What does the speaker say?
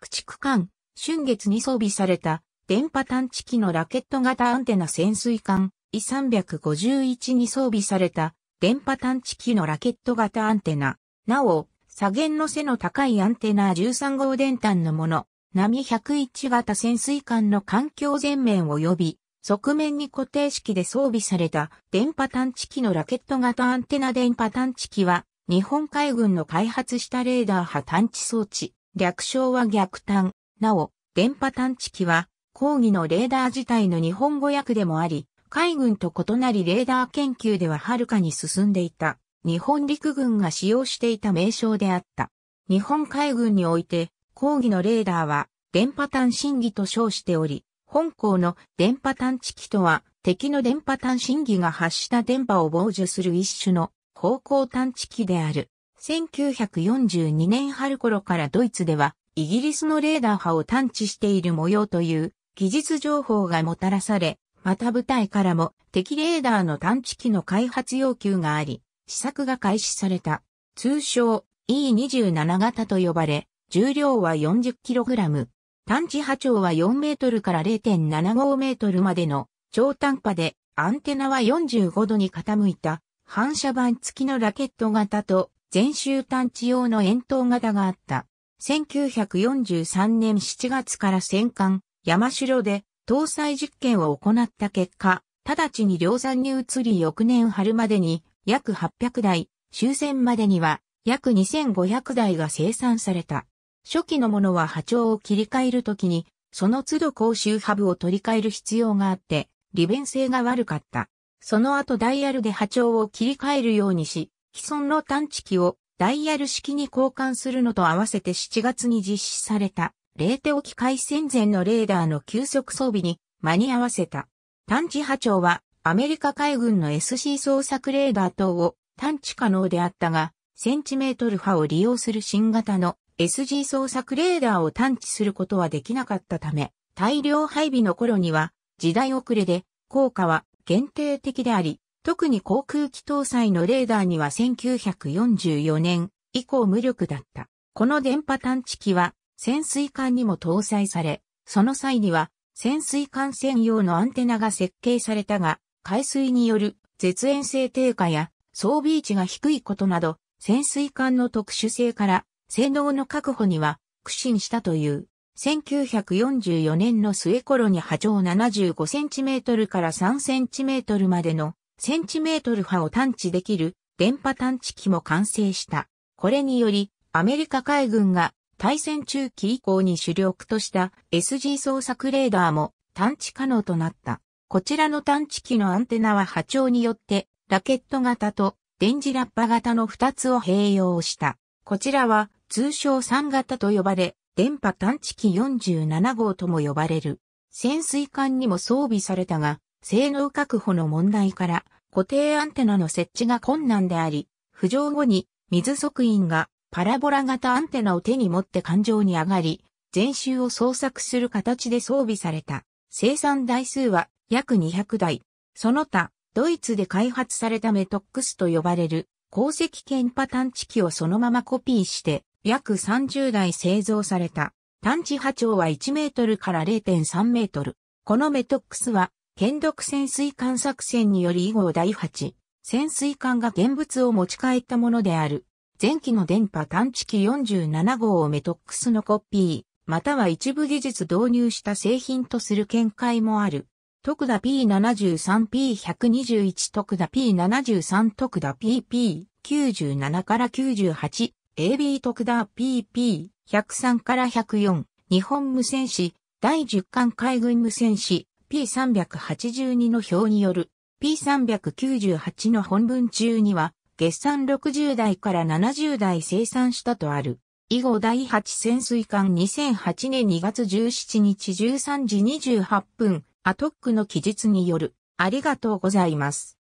駆逐艦、春月に装備された電波探知機のラケット型アンテナ潜水艦 E351 に装備された電波探知機のラケット型アンテナ。なお、左舷の背の高いアンテナ13号電端のもの、波101型潜水艦の環境全面及び、側面に固定式で装備された電波探知機のラケット型アンテナ電波探知機は、日本海軍の開発したレーダー波探知装置、略称は逆端。なお、電波探知機は、抗議のレーダー自体の日本語訳でもあり、海軍と異なりレーダー研究でははるかに進んでいた、日本陸軍が使用していた名称であった。日本海軍において、抗議のレーダーは、電波探信儀と称しており、本校の電波探知機とは、敵の電波探信儀が発した電波を傍受する一種の方向探知機である。1942年春頃からドイツでは、イギリスのレーダー波を探知している模様という技術情報がもたらされ、また部隊からも敵レーダーの探知機の開発要求があり、試作が開始された。通称 E27 型と呼ばれ、重量は 40kg。探知波長は4メートルから0.75メートルまでの超短波でアンテナは45度に傾いた反射板付きのラケット型と全周探知用の円筒型があった。1943年7月から戦艦、山城で搭載実験を行った結果、直ちに量産に移り翌年春までに約800台、終戦までには約2500台が生産された。初期のものは波長を切り替えるときに、その都度公衆ハブを取り替える必要があって、利便性が悪かった。その後ダイヤルで波長を切り替えるようにし、既存の探知機をダイヤル式に交換するのと合わせて7月に実施された、冷手沖海戦前のレーダーの急速装備に間に合わせた。探知波長はアメリカ海軍の SC 捜索レーダー等を探知可能であったが、センチメートル波を利用する新型の SG 捜索レーダーを探知することはできなかったため、大量配備の頃には時代遅れで効果は限定的であり、特に航空機搭載のレーダーには1944年以降無力だった。この電波探知機は潜水艦にも搭載され、その際には潜水艦専用のアンテナが設計されたが、海水による絶縁性低下や装備位置が低いことなど、潜水艦の特殊性から性能の確保には苦心したという。1944年の末頃に波長 75cm から 3cm までのセンチメートル波を探知できる電波探知機も完成した。これにより、アメリカ海軍が対戦中期以降に主力とした SG 捜索レーダーも探知可能となった。こちらの探知機のアンテナは波長によってラケット型と電磁ラッパ型の2つを併用した。こちらは通称3型と呼ばれ、電波探知機47号とも呼ばれる。潜水艦にも装備されたが、性能確保の問題から固定アンテナの設置が困難であり、浮上後に水側員がパラボラ型アンテナを手に持って艦上に上がり、全周を捜索する形で装備された。生産台数は約200台。その他、ドイツで開発されたメトックスと呼ばれる鉱石圏波探知機をそのままコピーして約30台製造された。探知波長は1メートルから0.3メートル。このメトックスは剣毒潜水艦作戦により以後第8、潜水艦が現物を持ち帰ったものである。前期の電波探知機47号をメトックスのコピー、または一部技術導入した製品とする見解もある。特田 P73P121 特田 P73 特田 PP97 から98 AB 特田 PP103 から104日本無線士第10艦海軍無線士 P382 の表による P398 の本文中には、月産60代から70代生産したとある。以後第8潜水艦2008年2月17日13時28分、アトックの記述による。ありがとうございます。